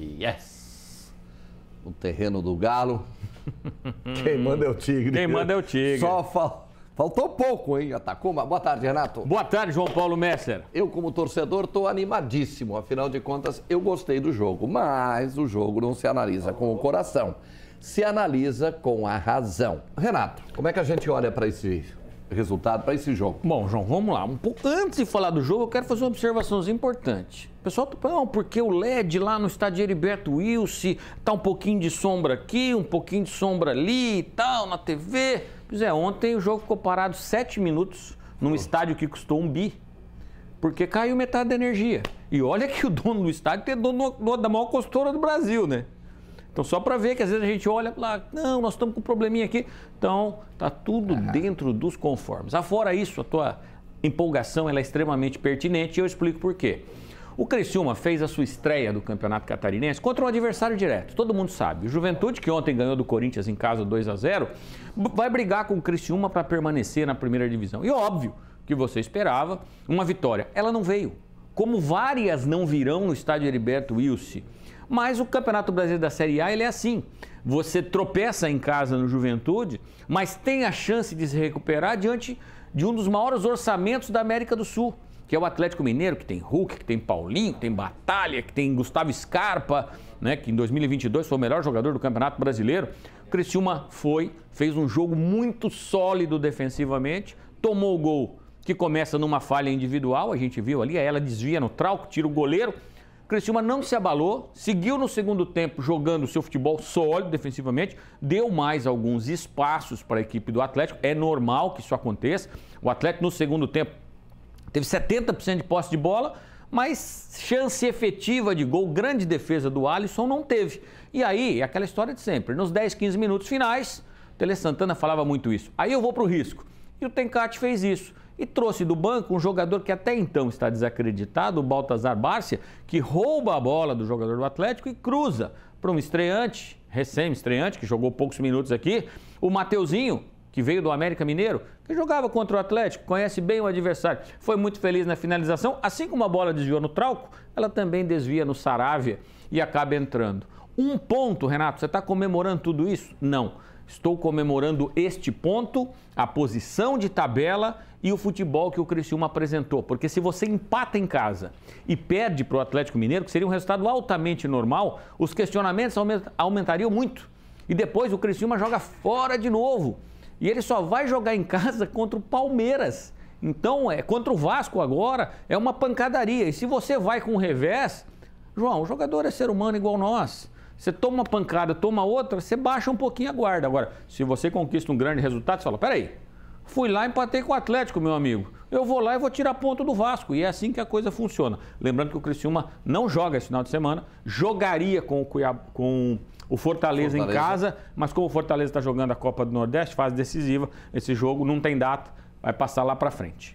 Yes! O terreno do Galo. Quem manda é o Tigre. Quem manda é o Tigre. Só fal... faltou pouco, hein? Atacou, boa tarde, Renato. Boa tarde, João Paulo Messer. Eu, como torcedor, estou animadíssimo. Afinal de contas, eu gostei do jogo, mas o jogo não se analisa com o coração, se analisa com a razão. Renato, como é que a gente olha para esse resultado para esse jogo. Bom, João, vamos lá. Um pouco antes de falar do jogo, eu quero fazer uma observação importante. O pessoal tá falando, porque o LED lá no estádio Heriberto Wilson tá um pouquinho de sombra aqui, um pouquinho de sombra ali e tal, na TV. Pois é, ontem o jogo ficou parado sete minutos num estádio que custou um bi, porque caiu metade da energia. E olha que o dono do estádio tem dono da maior costura do Brasil, né? Então, só para ver que às vezes a gente olha lá, não, nós estamos com um probleminha aqui. Então, tá tudo é. dentro dos conformes. Afora isso, a tua empolgação ela é extremamente pertinente e eu explico por quê. O Criciúma fez a sua estreia do Campeonato Catarinense contra um adversário direto. Todo mundo sabe. O Juventude, que ontem ganhou do Corinthians em casa 2 a 0 vai brigar com o Criciúma para permanecer na primeira divisão. E óbvio que você esperava uma vitória. Ela não veio. Como várias não virão no estádio Heriberto Wilson mas o Campeonato Brasileiro da Série A ele é assim. Você tropeça em casa no Juventude, mas tem a chance de se recuperar diante de um dos maiores orçamentos da América do Sul, que é o Atlético Mineiro, que tem Hulk, que tem Paulinho, que tem Batalha, que tem Gustavo Scarpa, né, que em 2022 foi o melhor jogador do Campeonato Brasileiro. O Criciúma foi, fez um jogo muito sólido defensivamente, tomou o gol que começa numa falha individual, a gente viu ali, aí ela desvia no trauco, tira o goleiro, Criciúma não se abalou, seguiu no segundo tempo jogando seu futebol sólido defensivamente, deu mais alguns espaços para a equipe do Atlético. É normal que isso aconteça. O Atlético no segundo tempo teve 70% de posse de bola, mas chance efetiva de gol, grande defesa do Alisson não teve. E aí, é aquela história de sempre, nos 10, 15 minutos finais, Tele Santana falava muito isso. Aí eu vou para o risco. E o Tencate fez isso e trouxe do banco um jogador que até então está desacreditado, o Baltazar Bárcia, que rouba a bola do jogador do Atlético e cruza para um estreante, recém-estreante, que jogou poucos minutos aqui, o Mateuzinho, que veio do América Mineiro, que jogava contra o Atlético, conhece bem o adversário, foi muito feliz na finalização, assim como a bola desviou no Trauco, ela também desvia no Saravia e acaba entrando. Um ponto, Renato, você está comemorando tudo isso? Não. Estou comemorando este ponto, a posição de tabela e o futebol que o Criciúma apresentou. Porque se você empata em casa e perde para o Atlético Mineiro, que seria um resultado altamente normal, os questionamentos aumentariam muito. E depois o Criciúma joga fora de novo. E ele só vai jogar em casa contra o Palmeiras. Então, é contra o Vasco agora, é uma pancadaria. E se você vai com o revés, João, o jogador é ser humano igual nós. Você toma uma pancada, toma outra, você baixa um pouquinho a guarda. Agora, se você conquista um grande resultado, você fala: peraí, fui lá e empatei com o Atlético, meu amigo. Eu vou lá e vou tirar ponto do Vasco. E é assim que a coisa funciona. Lembrando que o Criciúma não joga esse final de semana, jogaria com o, com o Fortaleza, Fortaleza, em casa, mas como o Fortaleza está jogando a Copa do Nordeste, fase decisiva, esse jogo não tem data, vai passar lá para frente.